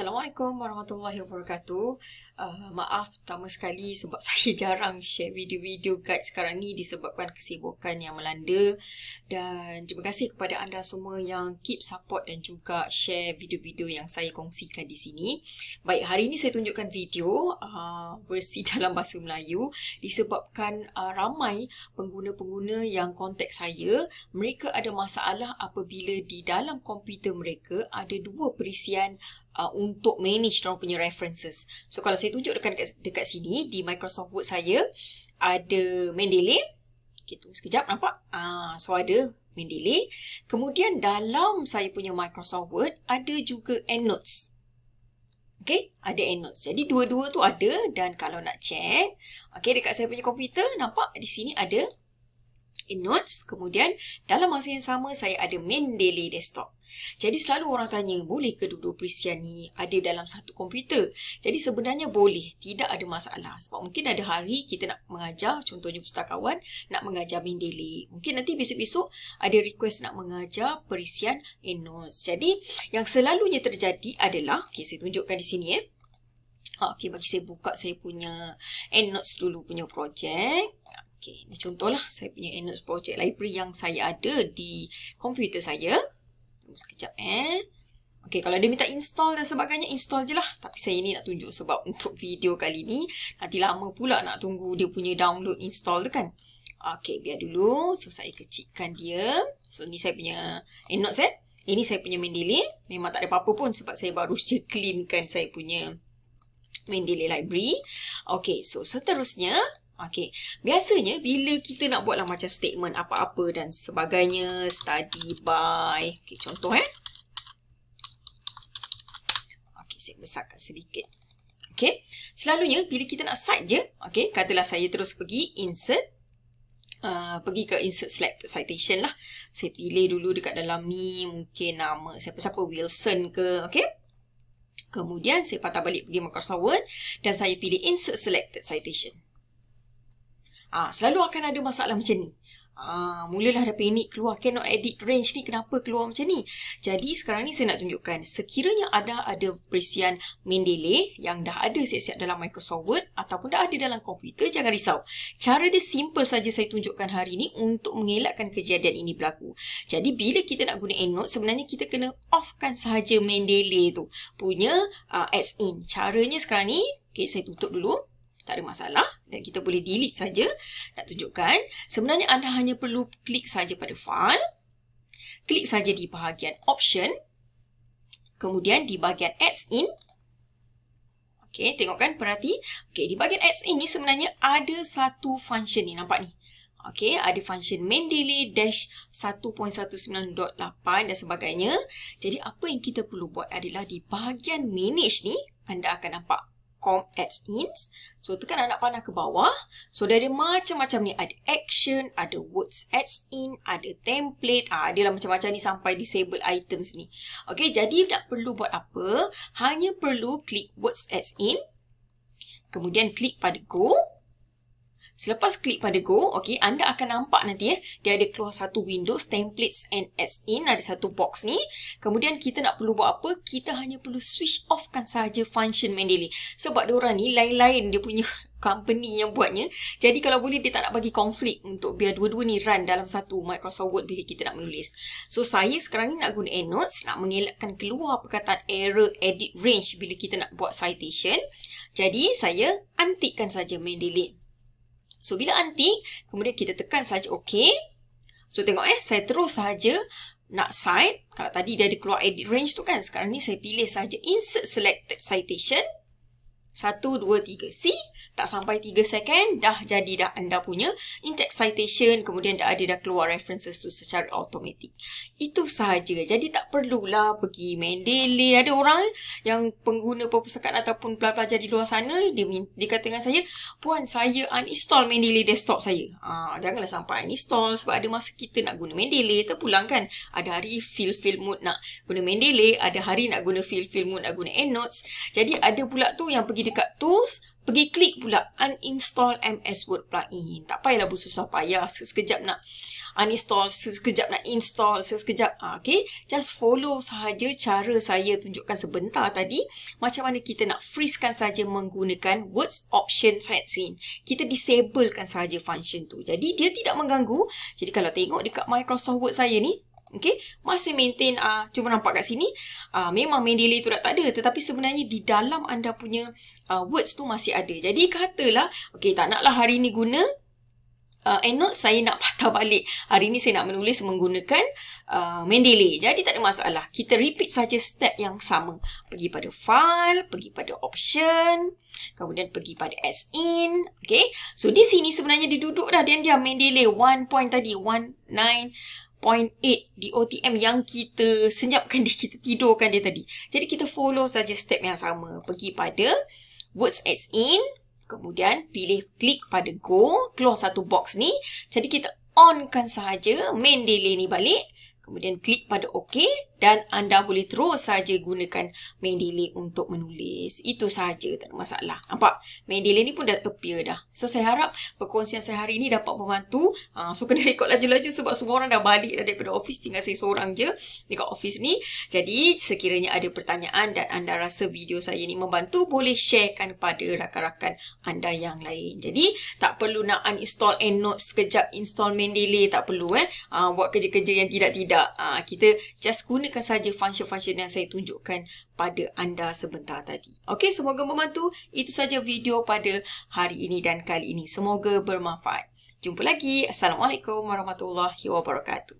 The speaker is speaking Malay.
Assalamualaikum warahmatullahi wabarakatuh uh, Maaf pertama sekali sebab saya jarang share video-video guide sekarang ni Disebabkan kesibukan yang melanda Dan terima kasih kepada anda semua yang keep support dan juga share video-video yang saya kongsikan di sini Baik, hari ni saya tunjukkan video uh, versi dalam bahasa Melayu Disebabkan uh, ramai pengguna-pengguna yang kontak saya Mereka ada masalah apabila di dalam komputer mereka ada dua perisian uh, untuk manage orang punya references. So kalau saya tunjuk dekat, dekat dekat sini di Microsoft Word saya ada Mendeley. gitu sekejap nampak? Ah, so ada Mendeley. Kemudian dalam saya punya Microsoft Word ada juga EndNotes. Okay, ada EndNotes. Jadi dua-dua tu ada dan kalau nak check, okay, dekat saya punya komputer nampak di sini ada in notes. Kemudian dalam masa yang sama saya ada main daily desktop. Jadi selalu orang tanya, boleh ke dua-dua perisian ni ada dalam satu komputer? Jadi sebenarnya boleh, tidak ada masalah. Sebab mungkin ada hari kita nak mengajar, contohnya pustakawan nak mengajar Mendeley. Mungkin nanti besok-besok ada request nak mengajar perisian in notes. Jadi yang selalunya terjadi adalah, okay, saya tunjukkan di sini eh. Okay, bagi saya buka saya punya end dulu punya projek. Okay, ini contohlah saya punya Enos Project Library yang saya ada di komputer saya. Tunggu sekejap eh. Okay, kalau dia minta install dan sebagainya, install je lah. Tapi saya ni nak tunjuk sebab untuk video kali ni, nanti lama pula nak tunggu dia punya download install tu kan. Okay, biar dulu. So, saya kecikkan dia. So, ni saya punya Enos eh. Ini saya punya Mendeley. Memang tak ada apa-apa pun sebab saya baru je cleankan saya punya Mendeley Library. Okay, so seterusnya Okey, Biasanya bila kita nak buatlah macam statement apa-apa dan sebagainya, study by. Okay, contoh eh. Okey, saya besarkan sedikit. Okey, Selalunya bila kita nak cite je, okay, katalah saya terus pergi insert. Uh, pergi ke insert select citation lah. Saya pilih dulu dekat dalam ni mungkin nama siapa-siapa Wilson ke, okay. Kemudian saya patah balik pergi Microsoft Word dan saya pilih insert select citation. Ah, ha, selalu akan ada masalah macam ni. Ah, ha, mulalah ada panik keluar cannot edit range ni kenapa keluar macam ni. Jadi sekarang ni saya nak tunjukkan sekiranya ada ada perisian Mendeley yang dah ada siap-siap dalam Microsoft Word ataupun dah ada dalam komputer jangan risau. Cara dia simple saja saya tunjukkan hari ni untuk mengelakkan kejadian ini berlaku. Jadi bila kita nak guna EndNote sebenarnya kita kena offkan sahaja Mendeley tu punya uh, adds in. Caranya sekarang ni Okay, saya tutup dulu tak ada masalah dan kita boleh delete saja nak tunjukkan sebenarnya anda hanya perlu klik saja pada file klik saja di bahagian option kemudian di bahagian adds in okey tengokkan perhati okey di bahagian adds in ni sebenarnya ada satu function ni nampak ni okey ada function main delay dash 1.19.8 dan sebagainya jadi apa yang kita perlu buat adalah di bahagian manage ni anda akan nampak com ads ins. So tekan anak panah ke bawah. So dia ada macam-macam ni. Ada action, ada words ads in, ada template. Ah, ha, dia lah macam-macam ni sampai disable items ni. Okay, jadi tak perlu buat apa. Hanya perlu klik words ads in. Kemudian klik pada go. Selepas klik pada go, okay, anda akan nampak nanti ya, dia ada keluar satu Windows Templates and Adds In, ada satu box ni. Kemudian kita nak perlu buat apa? Kita hanya perlu switch offkan sahaja function Mendeley. Sebab diorang ni lain-lain dia punya company yang buatnya. Jadi kalau boleh dia tak nak bagi konflik untuk biar dua-dua ni run dalam satu Microsoft Word bila kita nak menulis. So saya sekarang ni nak guna Endnotes nak mengelakkan keluar perkataan error edit range bila kita nak buat citation. Jadi saya antikkan saja Mendeley. So, bila untick, kemudian kita tekan saja OK. So, tengok eh, saya terus saja nak cite. Kalau tadi dia ada keluar edit range tu kan, sekarang ni saya pilih saja insert selected citation. Satu dua tiga see? tak sampai 3 second dah jadi dah anda punya index citation kemudian dah ada dah keluar references tu secara automatik. Itu sahaja. Jadi tak perlulah pergi Mendeley. Ada orang yang pengguna perpustakaan ataupun pelajar di luar sana dia, dia kata dengan saya, "Puan, saya uninstall Mendeley desktop saya." ha, janganlah sampai uninstall sebab ada masa kita nak guna Mendeley terpulang kan. Ada hari feel feel mood nak guna Mendeley, ada hari nak guna feel feel mood nak guna EndNotes. Jadi ada pula tu yang pergi dekat tools pergi klik pula uninstall MS Word plugin. Tak payahlah bersusah payah sekejap nak uninstall, sekejap nak install, sekejap. Ha, ah, okay, just follow sahaja cara saya tunjukkan sebentar tadi macam mana kita nak freezekan saja menggunakan Words Option Setting. Kita disablekan saja function tu. Jadi, dia tidak mengganggu. Jadi, kalau tengok dekat Microsoft Word saya ni, Okay, masih maintain uh, cuma nampak kat sini uh, memang main delay tu dah tak ada tetapi sebenarnya di dalam anda punya uh, words tu masih ada. Jadi katalah okay, tak naklah hari ni guna uh, and not saya nak patah balik. Hari ni saya nak menulis menggunakan uh, main Jadi tak ada masalah. Kita repeat saja step yang sama. Pergi pada file, pergi pada option, kemudian pergi pada as in. Okay. So di sini sebenarnya dia duduk dah dan dia Mendele one point tadi one nine. 0.8 di OTM yang kita senyapkan dia, kita tidurkan dia tadi. Jadi kita follow saja step yang sama. Pergi pada words as in, kemudian pilih klik pada go, keluar satu box ni. Jadi kita onkan sahaja main delay ni balik, kemudian klik pada OK dan anda boleh terus saja gunakan Mendeley untuk menulis. Itu saja tak ada masalah. Nampak? Mendeley ni pun dah appear dah. So, saya harap perkongsian saya hari ni dapat membantu. Uh, so, kena rekod laju-laju sebab semua orang dah balik dah daripada ofis. Tinggal saya seorang je dekat ofis ni. Jadi, sekiranya ada pertanyaan dan anda rasa video saya ni membantu, boleh sharekan pada rakan-rakan anda yang lain. Jadi, tak perlu nak uninstall EndNote sekejap install Mendeley. Tak perlu eh. Uh, buat kerja-kerja yang tidak-tidak. Uh, kita just guna gunakan saja function-function yang saya tunjukkan pada anda sebentar tadi. Okey, semoga membantu. Itu saja video pada hari ini dan kali ini. Semoga bermanfaat. Jumpa lagi. Assalamualaikum warahmatullahi wabarakatuh.